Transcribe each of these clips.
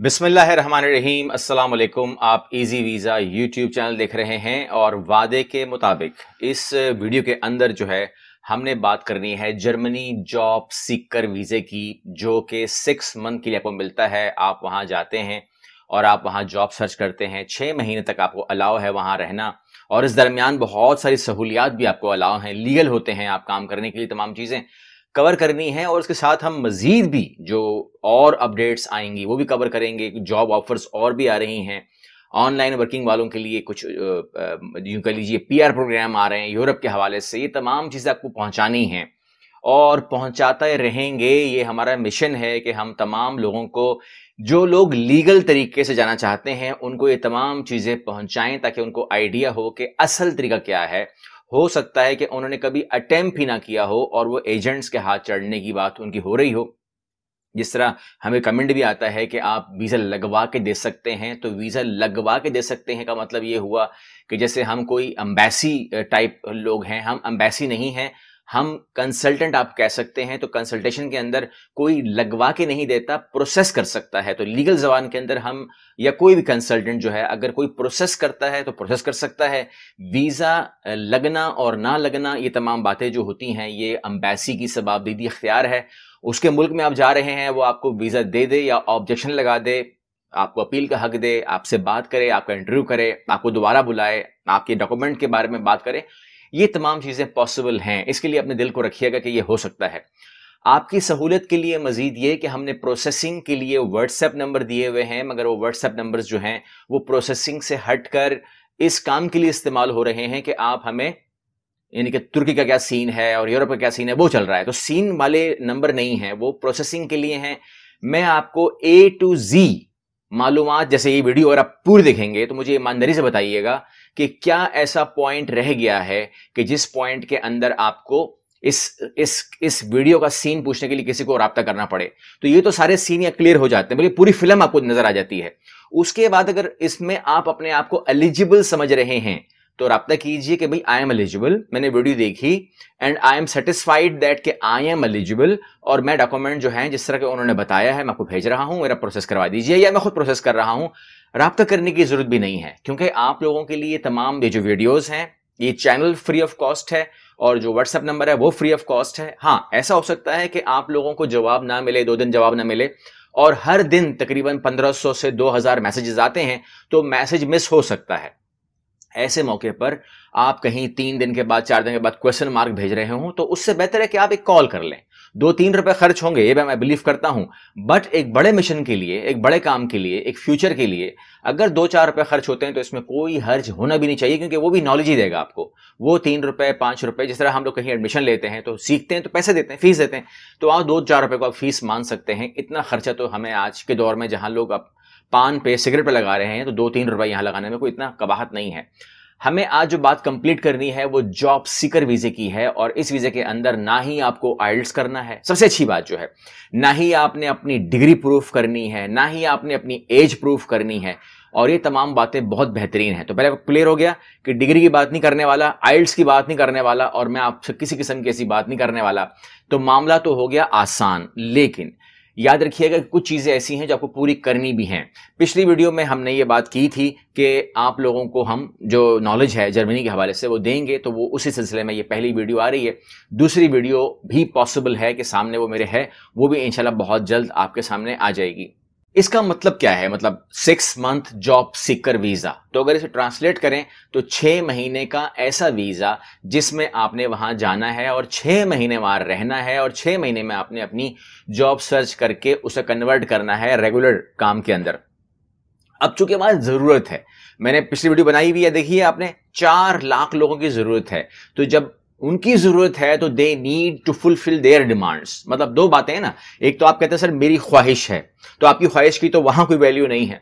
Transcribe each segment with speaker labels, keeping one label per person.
Speaker 1: बिसमीम अल्लाम आप इजी वीज़ा यूट्यूब चैनल देख रहे हैं और वादे के मुताबिक इस वीडियो के अंदर जो है हमने बात करनी है जर्मनी जॉब सीकर वीज़े की जो कि सिक्स मंथ के लिए आपको मिलता है आप वहाँ जाते हैं और आप वहाँ जॉब सर्च करते हैं छः महीने तक आपको अलाव है वहाँ रहना और इस दरमियान बहुत सारी सहूलियात भी आपको अलाव हैं लीगल होते हैं आप काम करने के लिए तमाम चीज़ें कवर करनी है और उसके साथ हम मज़ीद भी जो और अपडेट्स आएंगी वो भी कवर करेंगे जॉब ऑफर्स और भी आ रही हैं ऑनलाइन वर्किंग वालों के लिए कुछ यूँ कह लीजिए पी प्रोग्राम आ रहे हैं यूरोप के हवाले से ये तमाम चीज़ें आपको पहुँचानी हैं और पहुँचाते रहेंगे ये हमारा मिशन है कि हम तमाम लोगों को जो लोग लीगल तरीके से जाना चाहते हैं उनको ये तमाम चीज़ें पहुँचाएँ ताकि उनको आइडिया हो कि असल तरीका क्या है हो सकता है कि उन्होंने कभी अटेम्प्ट ही ना किया हो और वो एजेंट्स के हाथ चढ़ने की बात उनकी हो रही हो जिस तरह हमें कमेंट भी आता है कि आप वीज़ा लगवा के दे सकते हैं तो वीज़ा लगवा के दे सकते हैं का मतलब ये हुआ कि जैसे हम कोई अम्बेसी टाइप लोग हैं हम अम्बेसी नहीं हैं हम कंसल्टेंट आप कह सकते हैं तो कंसल्टेशन के अंदर कोई लगवा के नहीं देता प्रोसेस कर सकता है तो लीगल जबान के अंदर हम या कोई भी कंसल्टेंट जो है अगर कोई प्रोसेस करता है तो प्रोसेस कर सकता है वीज़ा लगना और ना लगना ये तमाम बातें जो होती हैं ये अम्बेसी की शबाबदीदी अख्तियार है उसके मुल्क में आप जा रहे हैं वो आपको वीज़ा दे दे या ऑब्जेक्शन लगा दे आपको अपील का हक दे आपसे बात करे आपका इंटरव्यू करे आपको दोबारा बुलाए आपके डॉक्यूमेंट के बारे में बात करे ये तमाम चीज़ें पॉसिबल हैं इसके लिए अपने दिल को रखिएगा कि ये हो सकता है आपकी सहूलत के लिए मजीद ये कि हमने प्रोसेसिंग के लिए व्हाट्सएप नंबर दिए हुए हैं मगर वो व्हाट्सएप नंबर्स जो हैं वो प्रोसेसिंग से हट कर इस काम के लिए इस्तेमाल हो रहे हैं कि आप हमें यानी कि तुर्की का क्या सीन है और यूरोप का क्या सीन है वो चल रहा है तो सीन वाले नंबर नहीं है वो प्रोसेसिंग के लिए हैं मैं आपको ए टू जी मालूम जैसे ये वीडियो अगर आप पूरी देखेंगे तो मुझे ईमानदारी से बताइएगा कि क्या ऐसा पॉइंट रह गया है कि जिस पॉइंट के अंदर आपको इस इस इस वीडियो का सीन पूछने के लिए किसी को रबता करना पड़े तो ये तो सारे सीन या क्लियर हो जाते हैं बल्कि पूरी फिल्म आपको नजर आ जाती है उसके बाद अगर इसमें आप अपने आप को एलिजिबल समझ रहे हैं तो रबता कीजिए कि भाई आई एम एलिजिबल मैंने वीडियो देखी and I am satisfied that कि आई एम एलिजिबल और मैं डॉक्यूमेंट जो है जिस तरह के उन्होंने बताया है मैं आपको भेज रहा हूं मेरा प्रोसेस करवा दीजिए या मैं खुद प्रोसेस कर रहा हूं रबता करने की जरूरत भी नहीं है क्योंकि आप लोगों के लिए तमाम ये जो वीडियोस हैं ये चैनल फ्री ऑफ कॉस्ट है और जो व्हाट्सएप नंबर है वो फ्री ऑफ कॉस्ट है हाँ ऐसा हो सकता है कि आप लोगों को जवाब ना मिले दो दिन जवाब ना मिले और हर दिन तकरीबन 1500 से 2000 मैसेजेस आते हैं तो मैसेज मिस हो सकता है ऐसे मौके पर आप कहीं तीन दिन के बाद चार दिन के बाद क्वेश्चन मार्क भेज रहे हो तो उससे बेहतर है कि आप एक कॉल कर लें दो तीन रुपए खर्च होंगे ये मैं बिलीव करता हूं बट एक बड़े मिशन के लिए एक बड़े काम के लिए एक फ्यूचर के लिए अगर दो चार रुपए खर्च होते हैं तो इसमें कोई हर्ज होना भी नहीं चाहिए क्योंकि वो भी नॉलेज ही देगा आपको वो तीन रुपए पांच रुपए जिस तरह हम लोग कहीं एडमिशन लेते हैं तो सीखते हैं तो पैसे देते हैं फीस देते हैं तो आप दो चार रुपए को आप फीस मान सकते हैं इतना खर्चा तो हमें आज के दौर में जहां लोग आप पान पे सिगरेट पे लगा रहे हैं तो दो तीन रुपए यहां लगाने में कोई इतना कबाहत नहीं है हमें आज जो बात कंप्लीट करनी है वो जॉब सीकर वीजे की है और इस वीजे के अंदर ना ही आपको आइल्स करना है सबसे अच्छी बात जो है ना ही आपने अपनी डिग्री प्रूफ करनी है ना ही आपने अपनी एज प्रूफ करनी है और ये तमाम बातें बहुत बेहतरीन है तो पहले क्लियर हो गया कि डिग्री की बात नहीं करने वाला आइल्स की बात नहीं करने वाला और मैं आपसे किसी किस्म की ऐसी बात नहीं करने वाला तो मामला तो हो गया आसान लेकिन याद रखिएगा कि कुछ चीज़ें ऐसी हैं जो आपको पूरी करनी भी हैं पिछली वीडियो में हमने ये बात की थी कि आप लोगों को हम जो नॉलेज है जर्मनी के हवाले से वो देंगे तो वो उसी सिलसिले में ये पहली वीडियो आ रही है दूसरी वीडियो भी पॉसिबल है कि सामने वो मेरे है वो भी इंशाल्लाह बहुत जल्द आपके सामने आ जाएगी इसका मतलब क्या है मतलब six month job seeker visa तो अगर इसे ट्रांसलेट करें तो छह महीने का ऐसा वीजा जिसमें आपने वहां जाना है और छह महीने वहां रहना है और छह महीने में आपने अपनी जॉब सर्च करके उसे कन्वर्ट करना है रेगुलर काम के अंदर अब चूंकि वहां जरूरत है मैंने पिछली वीडियो बनाई हुई है देखिए आपने चार लाख लोगों की जरूरत है तो जब उनकी जरूरत है तो they need to fulfil their demands मतलब दो बातें हैं ना एक तो आप कहते हैं सर मेरी ख्वाहिश है तो आपकी ख्वाहिश की तो वहां कोई वैल्यू नहीं है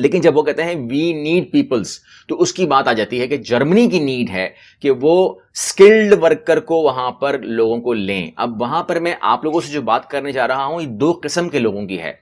Speaker 1: लेकिन जब वो कहते हैं वी नीड पीपल्स तो उसकी बात आ जाती है कि जर्मनी की नीड है कि वो स्किल्ड वर्कर को वहां पर लोगों को लें अब वहां पर मैं आप लोगों से जो बात करने जा रहा हूं ये दो किस्म के लोगों की है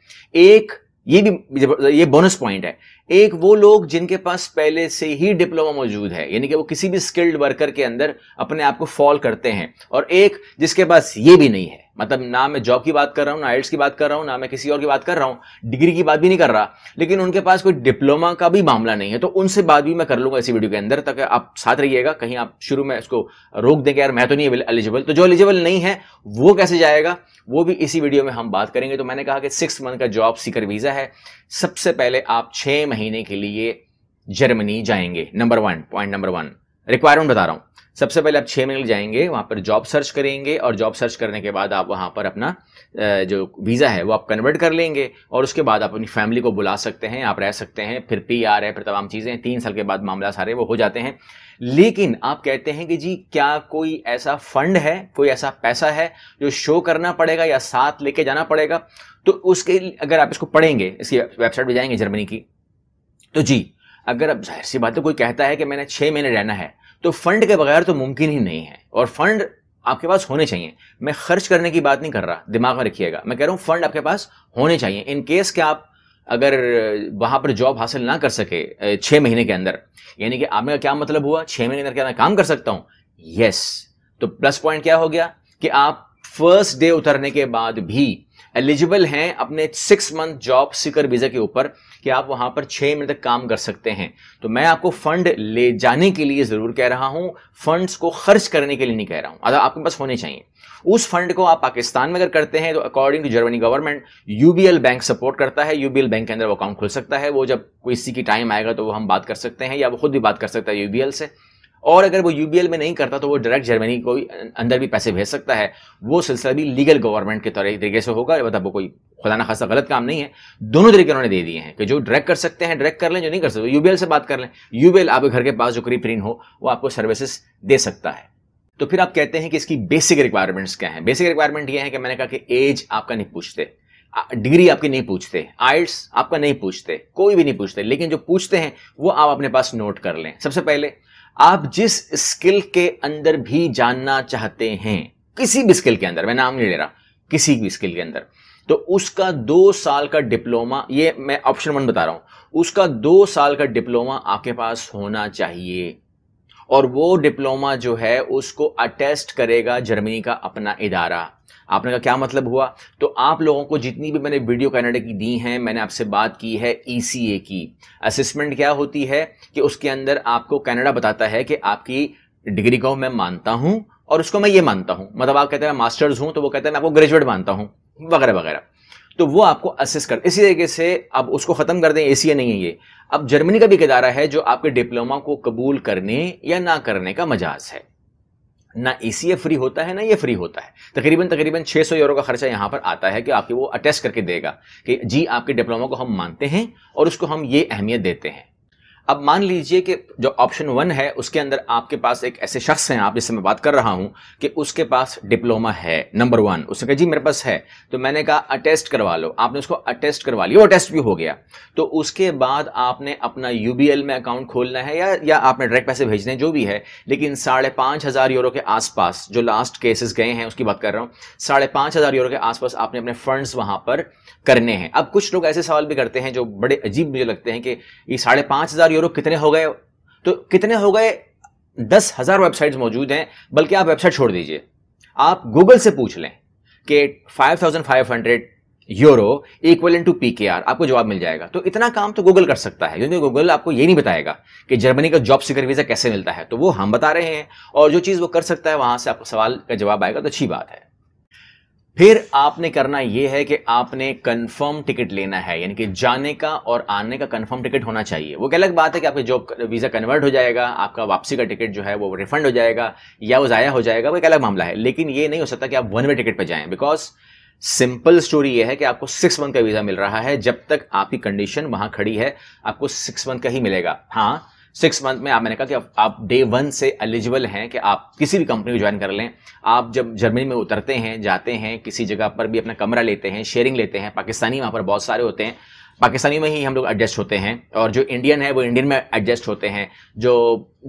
Speaker 1: एक ये भी ये बोनस पॉइंट है एक वो लोग जिनके पास पहले से ही डिप्लोमा मौजूद है यानी कि वो किसी भी स्किल्ड वर्कर के अंदर अपने आप को फॉल करते हैं और एक जिसके पास ये भी नहीं है मतलब ना मैं जॉब की बात कर रहा हूँ ना आइल्स की बात कर रहा हूँ ना मैं किसी और की बात कर रहा हूँ डिग्री की बात भी नहीं कर रहा लेकिन उनके पास कोई डिप्लोमा का भी मामला नहीं है तो उनसे बात भी मैं कर लूंगा इसी वीडियो के अंदर ताकि आप साथ रहिएगा कहीं आप शुरू में इसको रोक देंगे यार मैं तो नहीं एलिजिबल तो जो एलिजिबल नहीं है वो कैसे जाएगा वो भी इसी वीडियो में हम बात करेंगे तो मैंने कहा कि सिक्स मंथ का जॉब सीकर वीज़ा है सबसे पहले आप छह महीने के लिए जर्मनी जाएंगे number one point number one requirement बता रहा हूं सबसे पहले आप छह महीने जाएंगे वहां पर जॉब सर्च करेंगे और जॉब सर्च करने के बाद आप वहां पर अपना जो वीज़ा है वो आप कन्वर्ट कर लेंगे और उसके बाद आप अपनी फैमिली को बुला सकते हैं आप रह सकते हैं फिर पी आर है फिर तमाम चीज़ें तीन साल के बाद मामला सारे वो हो जाते हैं लेकिन आप कहते हैं कि जी क्या कोई ऐसा फंड है कोई ऐसा पैसा है जो शो करना पड़ेगा या साथ लेके जाना पड़ेगा तो उसके अगर आप इसको पढ़ेंगे इसकी वेबसाइट पर जाएंगे जर्मनी की तो जी अगर अब जाहिर सी बात है कोई कहता है कि मैंने छः महीने रहना है तो फंड के बगैर तो मुमकिन ही नहीं है और फंड आपके पास होने चाहिए मैं खर्च करने की बात नहीं कर रहा दिमाग में रखिएगा मैं कह रहा हूँ फंड आपके पास होने चाहिए इन केस के आप अगर वहाँ पर जॉब हासिल ना कर सके छः महीने के अंदर यानी कि आपने क्या मतलब हुआ छः महीने के अंदर क्या मैं काम कर सकता हूँ यस तो प्लस पॉइंट क्या हो गया कि आप फर्स्ट डे उतरने के बाद भी एलिजिबल हैं अपने six month job seeker visa के ऊपर कि आप वहां पर छह महीने तक काम कर सकते हैं तो मैं आपको फंड ले जाने के लिए ज़रूर कह रहा हूं फंड्स को खर्च करने के लिए नहीं कह रहा हूं अगर आपके पास होने चाहिए उस फंड को आप पाकिस्तान में अगर करते हैं तो according to Germany government UBL bank support करता है यूबीएल बैंक के अंदर वो अकाउंट खुल सकता है वो जब इसी की टाइम आएगा तो वो हम बात कर सकते हैं या वो खुद भी बात कर सकता है यूबीएल से और अगर वो यूबीएल में नहीं करता तो वो डायरेक्ट जर्मनी को अंदर भी पैसे भेज सकता है वो सिलसिला भी लीगल गवर्नमेंट के तरीके से होगा मतलब वो कोई खुदाना खासा गलत काम नहीं है दोनों तरीके उन्होंने दे दिए हैं कि जो डायरेक्ट कर सकते हैं डायरेक्ट कर लें जो नहीं कर सकते यूबीएल से बात कर लें यूबीएल आपके घर के पास जो करीब प्रिंट हो वो आपको सर्विसेस दे सकता है तो फिर आप कहते हैं कि इसकी बेसिक रिक्वायरमेंट्स क्या हैं बेसिक रिक्वायरमेंट ये है कि मैंने कहा कि एज आपका नहीं पूछते डिग्री आपकी नहीं पूछते आइट्स आपका नहीं पूछते कोई भी नहीं पूछते लेकिन जो पूछते हैं वो आप अपने पास नोट कर लें सबसे पहले आप जिस स्किल के अंदर भी जानना चाहते हैं किसी भी स्किल के अंदर मैं नाम नहीं ले रहा किसी भी स्किल के अंदर तो उसका दो साल का डिप्लोमा ये मैं ऑप्शन वन बता रहा हूं उसका दो साल का डिप्लोमा आपके पास होना चाहिए और वो डिप्लोमा जो है उसको अटेस्ट करेगा जर्मनी का अपना इदारा आपने का क्या मतलब हुआ तो आप लोगों को जितनी भी मैंने वीडियो कनाडा की दी हैं मैंने आपसे बात की है ई e की असिस्मेंट क्या होती है कि उसके अंदर आपको कनाडा बताता है कि आपकी डिग्री को मैं मानता हूं और उसको मैं ये मानता हूं मतलब आप कहते हैं मास्टर्स हूं तो वो कहते हैं मैं आपको ग्रेजुएट मानता हूं वगैरह वगैरह तो वो आपको असिस कर इसी तरीके से अब उसको ख़त्म कर दें ए नहीं है ये अब जर्मनी का भी किदारा है जो आपके डिप्लोमा को कबूल करने या ना करने का मजाज है ना ए सी फ्री होता है ना ये फ्री होता है तकरीबन तकरीबन 600 यूरो का खर्चा यहाँ पर आता है कि आपके वो अटेस्ट करके देगा कि जी आपके डिप्लोमा को हम मानते हैं और उसको हम ये अहमियत देते हैं अब मान लीजिए कि जो ऑप्शन वन है उसके अंदर आपके पास एक ऐसे शख्स हैं आप जिससे मैं बात कर रहा हूं कि उसके पास डिप्लोमा है नंबर वन उसने कहा जी मेरे पास है तो मैंने कहा अटेस्ट करवा लो आपने उसको अटेस्ट करवा लिया वो अटेस्ट भी हो गया तो उसके बाद आपने अपना यूबीएल में अकाउंट खोलना है या, या आपने डायरेक्ट पैसे भेजने जो भी है लेकिन साढ़े पाँच हज़ार यूरो के आसपास जो लास्ट केसेस गए हैं उसकी बात कर रहा हूँ साढ़े पाँच हज़ार यूरो के आसपास आपने अपने फंड्स वहाँ पर करने हैं अब कुछ लोग ऐसे सवाल भी करते हैं जो बड़े अजीब मुझे लगते हैं कि ये साढ़े पाँच हज़ार यूरो कितने हो गए तो कितने हो गए दस हज़ार वेबसाइट्स मौजूद हैं बल्कि आप वेबसाइट छोड़ दीजिए आप गूगल से पूछ लें कि hundred euro equal to P K R आपको जवाब मिल जाएगा तो इतना काम तो गूगल कर सकता है क्योंकि गूगल आपको ये नहीं बताएगा कि जर्मनी का जॉब सीकर वीज़ा कैसे मिलता है तो वो हम बता रहे हैं और जो चीज़ वो कर सकता है वहां से आपको सवाल का जवाब आएगा तो अच्छी बात है फिर आपने करना यह है कि आपने कंफर्म टिकट लेना है यानी कि जाने का और आने का कंफर्म टिकट होना चाहिए वो एक अलग बात है कि आपके जॉब वीज़ा कन्वर्ट हो जाएगा आपका वापसी का टिकट जो है वो रिफंड हो जाएगा या वो ज़ाया हो जाएगा वो एक अलग मामला है लेकिन ये नहीं हो सकता कि आप वन वे टिकट पर जाएं बिकॉज सिंपल स्टोरी यह है कि आपको सिक्स मंथ का वीज़ा मिल रहा है जब तक आपकी कंडीशन वहां खड़ी है आपको सिक्स मंथ का ही मिलेगा हाँ सिक्स मंथ में आप मैंने कहा कि आप डे वन से एलिजिबल हैं कि आप किसी भी कंपनी को ज्वाइन कर लें आप जब जर्मनी में उतरते हैं जाते हैं किसी जगह पर भी अपना कमरा लेते हैं शेयरिंग लेते हैं पाकिस्तानी वहाँ पर बहुत सारे होते हैं पाकिस्तानी में ही हम लोग एडजस्ट होते हैं और जो इंडियन है वो इंडियन में एडजस्ट होते हैं जो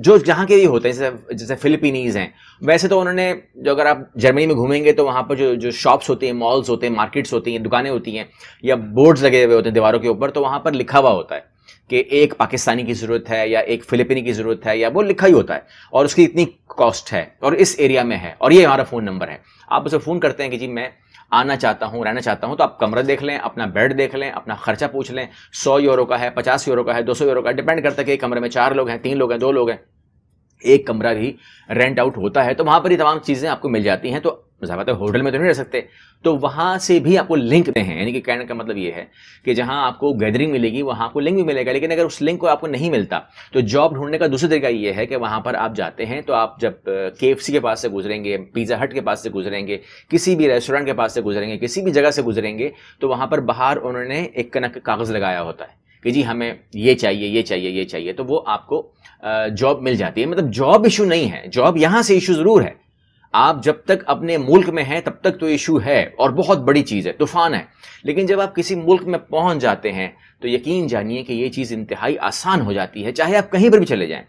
Speaker 1: जो जहाँ के भी होते हैं जैसे जैसे फिलिपिनीज़ हैं वैसे तो उन्होंने जो अगर आप जर्मनी में घूमेंगे तो वहाँ पर जो जो शॉप्स होती हैं मॉल्स होते हैं मार्केट्स होती हैं दुकानें होती हैं या बोर्ड्स लगे हुए होते हैं दीवारों के ऊपर तो वहाँ पर लिखा हुआ होता है कि एक पाकिस्तानी की ज़रूरत है या एक फिलिपिनी की ज़रूरत है या वो लिखा ही होता है और उसकी इतनी कॉस्ट है और इस एरिया में है और ये हमारा फ़ोन नंबर है आप उसे फ़ोन करते हैं कि जी मैं आना चाहता हूँ रहना चाहता हूँ तो आप कमरा देख लें अपना बेड देख लें अपना खर्चा पूछ लें सौ यूरो का है पचास यूरो का है दो सौ यूरो का डिपेंड करता है कि एक कमरे में चार लोग हैं तीन लोग हैं दो लोग हैं एक कमरा भी रेंट आउट होता है तो वहाँ पर ही तमाम चीज़ें आपको मिल जाती हैं तो जहाँ तो होटल में तो नहीं रह सकते तो वहाँ से भी आपको लिंक दे हैं यानी कि कहने का मतलब ये है कि जहाँ आपको गैदरिंग मिलेगी वहाँ आपको लिंक भी मिलेगा लेकिन अगर उस लिंक को आपको नहीं मिलता तो जॉब ढूंढने का दूसरा तरीका ये है कि वहाँ पर आप जाते हैं तो आप जब के के पास से गुजरेंगे पिज़्ज़ा हट के पास से गुजरेंगे किसी भी रेस्टोरेंट के पास से गुजरेंगे किसी भी जगह से गुजरेंगे तो वहाँ पर बाहर उन्होंने एक कनक कागज़ लगाया होता है कि जी हमें ये चाहिए ये चाहिए ये चाहिए तो वो आपको जॉब मिल जाती है मतलब जॉब इशू नहीं है जॉब यहाँ से इशू ज़रूर है आप जब तक अपने मुल्क में हैं तब तक तो इशू है और बहुत बड़ी चीज़ है तूफान है लेकिन जब आप किसी मुल्क में पहुंच जाते हैं तो यकीन जानिए कि ये चीज़ इंतहाई आसान हो जाती है चाहे आप कहीं पर भी चले जाएं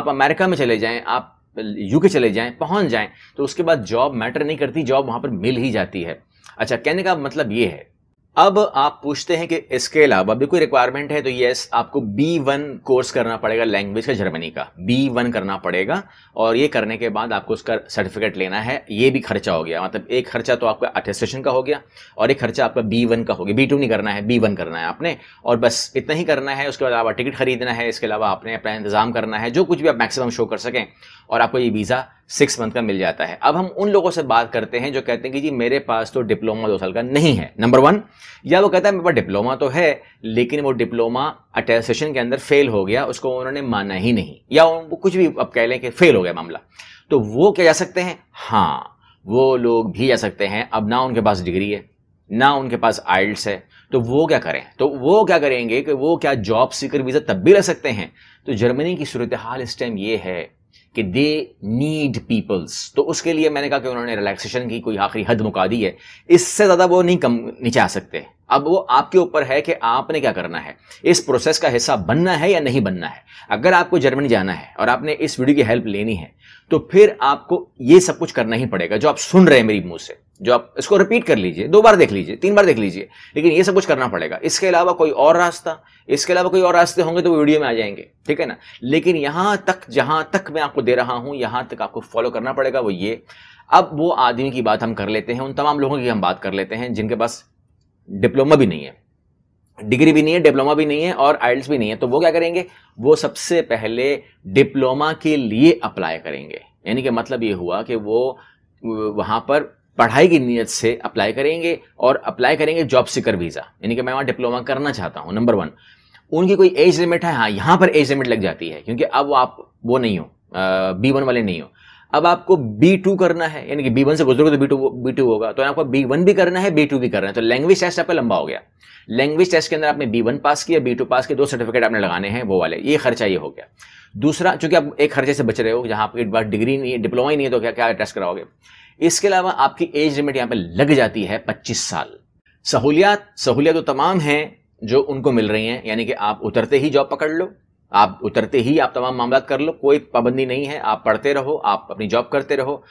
Speaker 1: आप अमेरिका में चले जाएं आप यूके चले जाएं पहुंच जाएं तो उसके बाद जॉब मैटर नहीं करती जॉब वहां पर मिल ही जाती है अच्छा कहने का मतलब ये है अब आप पूछते हैं कि इसके अलावा भी कोई रिक्वायरमेंट है तो यस आपको बी वन कोर्स करना पड़ेगा लैंग्वेज का जर्मनी का बी वन करना पड़ेगा और ये करने के बाद आपको उसका सर्टिफिकेट लेना है ये भी खर्चा हो गया मतलब एक खर्चा तो आपका अटेस्टेशन का हो गया और एक खर्चा आपका बी वन का हो गया बी टू नहीं करना है बी वन करना है आपने और बस इतना ही करना है उसके अलावा टिकट खरीदना है इसके अलावा आपने अपना इंतजाम करना है जो कुछ भी आप मैक्सिमम शो कर सकें और आपको ये वीज़ा सिक्स मंथ का मिल जाता है अब हम उन लोगों से बात करते हैं जो कहते हैं कि जी मेरे पास तो डिप्लोमा दो साल का नहीं है नंबर वन या वो कहता है मेरे पास डिप्लोमा तो है लेकिन वो डिप्लोमा अटेस्टेशन के अंदर फेल हो गया उसको उन्होंने माना ही नहीं या उनको कुछ भी अब कह लें कि फेल हो गया मामला तो वो क्या जा सकते हैं हाँ वो लोग भी जा सकते हैं अब ना उनके पास डिग्री है ना उनके पास आइल्स है तो वो क्या करें तो वो क्या करेंगे कि वो क्या जॉब सीकर वीज़ा तब भी रह सकते हैं तो जर्मनी की सूरत हाल इस टाइम ये है कि दे नीड पीपल्स तो उसके लिए मैंने कहा कि उन्होंने रिलैक्सेशन की कोई आखिरी हद मुका दी है इससे ज़्यादा वो नहीं कम नीचे आ सकते अब वो आपके ऊपर है कि आपने क्या करना है इस प्रोसेस का हिस्सा बनना है या नहीं बनना है अगर आपको जर्मनी जाना है और आपने इस वीडियो की हेल्प लेनी है तो फिर आपको ये सब कुछ करना ही पड़ेगा जो आप सुन रहे हैं मेरी मुंह से जो आप इसको रिपीट कर लीजिए दो बार देख लीजिए तीन बार देख लीजिए लेकिन ये सब कुछ करना पड़ेगा इसके अलावा कोई और रास्ता इसके अलावा कोई और रास्ते होंगे तो वो वीडियो में आ जाएंगे ठीक है ना लेकिन यहां तक जहां तक मैं आपको दे रहा हूं यहां तक आपको फॉलो करना पड़ेगा वो ये अब वो आदमी की बात हम कर लेते हैं उन तमाम लोगों की हम बात कर लेते हैं जिनके पास डिप्लोमा भी नहीं है डिग्री भी नहीं है डिप्लोमा भी नहीं है और आइल्स भी नहीं है तो वो क्या करेंगे वो सबसे पहले डिप्लोमा के लिए अप्लाई करेंगे यानी कि मतलब ये हुआ कि वो वहां पर पढ़ाई की नीयत से अप्लाई करेंगे और अप्लाई करेंगे जॉब सिकर वीज़ा यानी कि मैं वहां डिप्लोमा करना चाहता हूं नंबर वन उनकी कोई एज लिमिट है हाँ यहां पर एज लिमिट लग जाती है क्योंकि अब आप वो नहीं हो बी वन वाले नहीं हो अब आपको बी टू करना है यानी कि बी वन से गुजरोगे तो बी टू बी टू होगा तो आपको बी वन भी करना है बी टू भी करना है तो लैंग्वेज टेस्ट आपका लंबा हो गया लैंग्वेज टेस्ट के अंदर आपने बी वन पास किया बी टू पास किया दो सर्टिफिकेट आपने लगाने हैं वो वाले ये खर्चा ये हो गया दूसरा चूंकि आप एक खर्चे से बच रहे हो जहाँ आपके पास डिग्री नहीं है डिप्लोमा ही नहीं है तो क्या क्या टेस्ट कराओगे इसके अलावा आपकी एज लिमिट यहाँ पे लग जाती है 25 साल सहूलियात सहूलियत तो तमाम हैं जो उनको मिल रही हैं यानी कि आप उतरते ही जॉब पकड़ लो आप उतरते ही आप तमाम मामला कर लो कोई पाबंदी नहीं है आप पढ़ते रहो आप अपनी जॉब करते रहो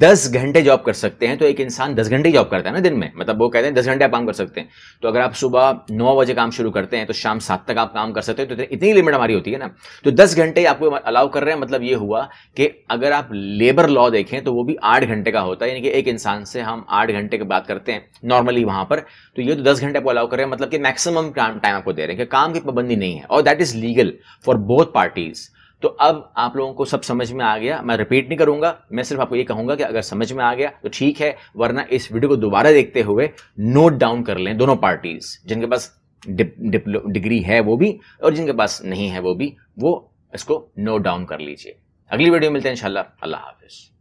Speaker 1: दस घंटे जॉब कर सकते हैं तो एक इंसान दस घंटे जॉब करता है ना दिन में मतलब वो कहते हैं दस घंटे आप काम कर सकते हैं तो अगर आप सुबह नौ बजे काम शुरू करते हैं तो शाम सात तक आप काम कर सकते हैं तो इतनी लिमिट हमारी होती है ना तो दस घंटे आपको अलाउ कर रहे हैं मतलब ये हुआ कि अगर आप लेबर लॉ देखें तो वो भी आठ घंटे का होता है यानी कि एक इंसान से हम आठ घंटे की बात करते हैं नॉर्मली वहां पर तो ये तो दस घंटे आपको अलाउ कर रहे हैं मतलब कि मैक्सिमम टाइम आपको दे रहे हैं कि काम की पाबंदी नहीं है और that is legal for both parties तो अब आप लोगों को सब समझ में आ गया मैं रिपीट नहीं करूंगा मैं सिर्फ आपको ये कहूंगा कि अगर समझ में आ गया तो ठीक है वरना इस वीडियो को दोबारा देखते हुए नोट डाउन कर लें दोनों पार्टीज जिनके पास डिग्री है वो भी और जिनके पास नहीं है वो भी वो इसको नोट डाउन कर लीजिए अगली वीडियो मिलते हैं इंशाल्लाह अल्लाह हाफिज़